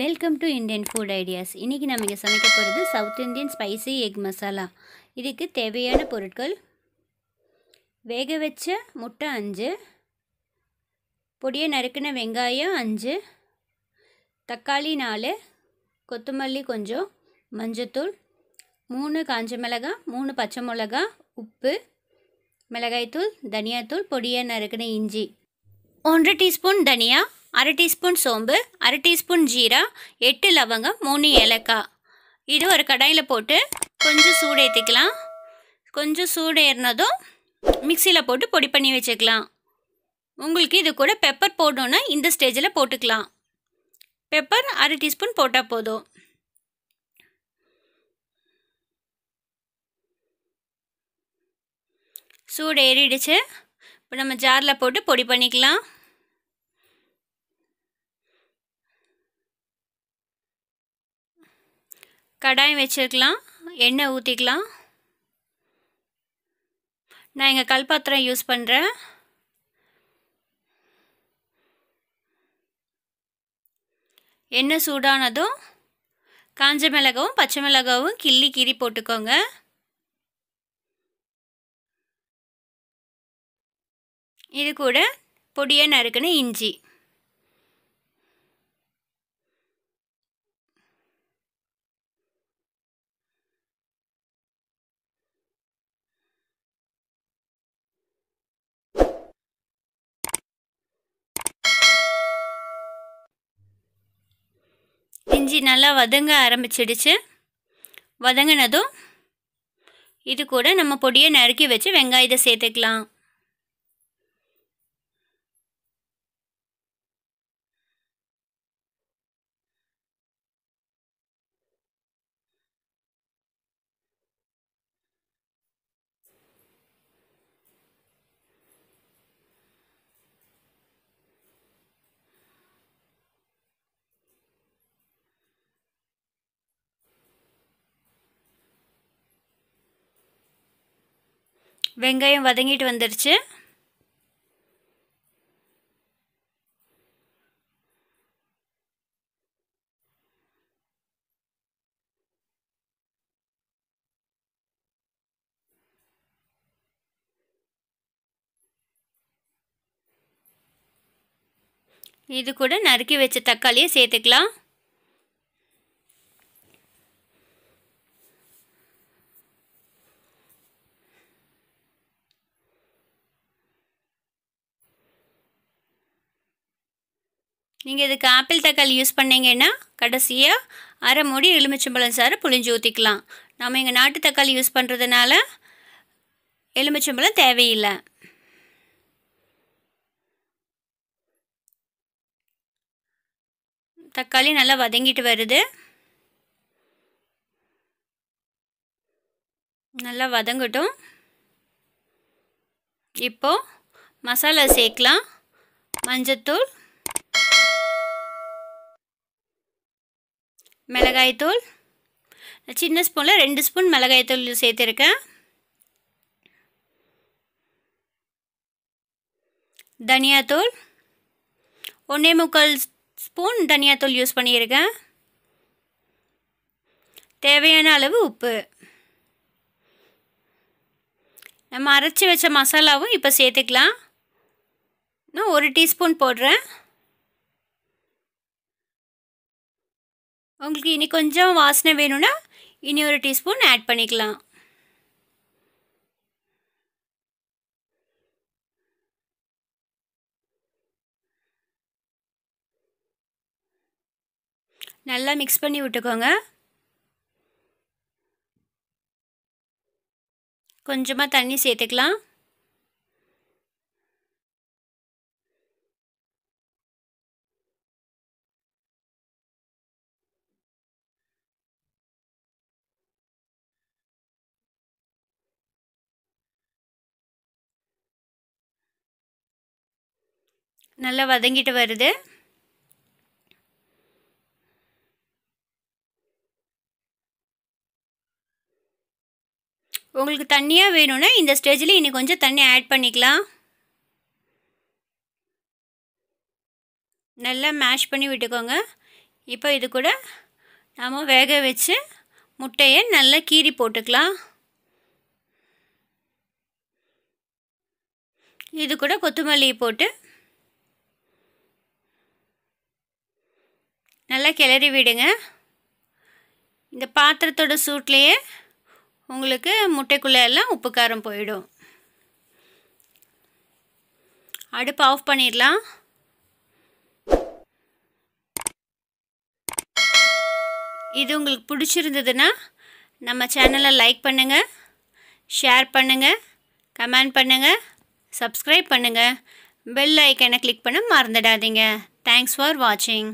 welcome to Indian food ideas இன்றைக்கி நம்ம இங்கே சமைக்க போகிறது south Indian spicy egg masala இதுக்கு தேவையான பொருட்கள் வேக வச்ச முட்டை அஞ்சு பொடியை நறுக்கின வெங்காயம் அஞ்சு தக்காளி நாலு கொத்தமல்லி கொஞ்சம் மஞ்சத்தூள் மூணு காஞ்ச மிளகாய் மூணு பச்சை மிளகாய் உப்பு மிளகாய்த்தூள் தனியாத்தூள் பொடியை நறுக்கின இஞ்சி ஒன்றரை டீஸ்பூன் தனியாக அரை டீஸ்பூன் சோம்பு அரை டீஸ்பூன் ஜீரா எட்டு லவங்கம் மூணு ஏலக்காய் இது ஒரு கடாயில் போட்டு கொஞ்சம் சூடு ஏற்றிக்கலாம் கொஞ்சம் சூடு ஏறினதும் மிக்சியில் போட்டு பொடி பண்ணி வச்சுக்கலாம் உங்களுக்கு இது கூட பெப்பர் போடணுன்னா இந்த ஸ்டேஜில் போட்டுக்கலாம் பெப்பர் அரை டீஸ்பூன் போட்டால் போதும் சூடு ஏறிடுச்சு இப்போ நம்ம ஜாரில் போட்டு பொடி பண்ணிக்கலாம் கடாயம் வச்சுருக்கலாம் எண்ணெய் ஊற்றிக்கலாம் நான் எங்கள் கல்பாத்திரம் யூஸ் பண்ணுறேன் எண்ணெய் சூடானதும் காஞ்ச மிளகாவும் பச்சை மிளகாவும் கிள்ளி கீறி போட்டுக்கோங்க இது கூட பொடியாக நறுக்குன்னு இஞ்சி இஞ்சி நல்லா வதங்க ஆரம்பிச்சிடுச்சு வதங்கினதும் இது கூட நம்ம பொடியை நறுக்கி வச்சு வெங்காயத்தை சேர்த்துக்கலாம் வெங்காயம் வதங்கிட்டு வந்துடுச்சு இது கூட நறுக்கி வச்ச தக்காளியை சேர்த்துக்கலாம் நீங்கள் இதுக்கு ஆப்பிள் தக்காளி யூஸ் பண்ணிங்கன்னா கடைசியாக அரை மூடி எலுமிச்சம்பழம் சாறு புளிஞ்சு ஊற்றிக்கலாம் நம்ம இங்கே நாட்டு தக்காளி யூஸ் பண்ணுறதுனால எலுமிச்சம்பழம் தேவையில்லை தக்காளி நல்லா வதங்கிட்டு வருது நல்லா வதங்கட்டும் இப்போது மசாலா சேர்க்கலாம் மஞ்சத்தூள் மிளகாய்த்தூள் சின்ன ஸ்பூனில் ரெண்டு ஸ்பூன் மிளகாய்த்தூள் சேர்த்துருக்கேன் தனியாத்தூள் ஒன்றே முக்கால் ஸ்பூன் தனியாத்தூள் யூஸ் பண்ணியிருக்கேன் தேவையான அளவு உப்பு நம்ம அரைச்சி வச்ச மசாலாவும் இப்போ சேர்த்துக்கலாம் நான் ஒரு டீஸ்பூன் போடுறேன் உங்களுக்கு இனி கொஞ்சம் வாசனை வேணும்னா இனி ஒரு டீஸ்பூன் ஆட் பண்ணிக்கலாம் நல்லா மிக்ஸ் பண்ணி விட்டுக்கோங்க கொஞ்சமாக தண்ணி சேர்த்துக்கலாம் நல்லா வதங்கிட்டு வருது உங்களுக்கு தண்ணியாக வேணும்னா இந்த ஸ்டேஜில் இனி கொஞ்சம் தண்ணி ஆட் பண்ணிக்கலாம் நல்லா மேஷ் பண்ணி விட்டுக்கோங்க இப்போ இது கூட நாம் வேக வச்சு முட்டையை நல்லா கீறி போட்டுக்கலாம் இது கூட கொத்தமல்லி போட்டு நல்லா கிளறி விடுங்க இந்த பாத்திரத்தோட சூட்லேயே உங்களுக்கு முட்டைக்குள்ளே எல்லாம் உப்பு காரம் போயிடும் அடுப்பு ஆஃப் பண்ணிடலாம் இது உங்களுக்கு பிடிச்சிருந்ததுன்னா நம்ம சேனலை லைக் பண்ணுங்கள் ஷேர் பண்ணுங்கள் கமெண்ட் பண்ணுங்கள் சப்ஸ்கிரைப் பண்ணுங்கள் பெல் ஐக்கனை கிளிக் பண்ண மறந்துடாதீங்க தேங்க்ஸ் ஃபார் வாட்சிங்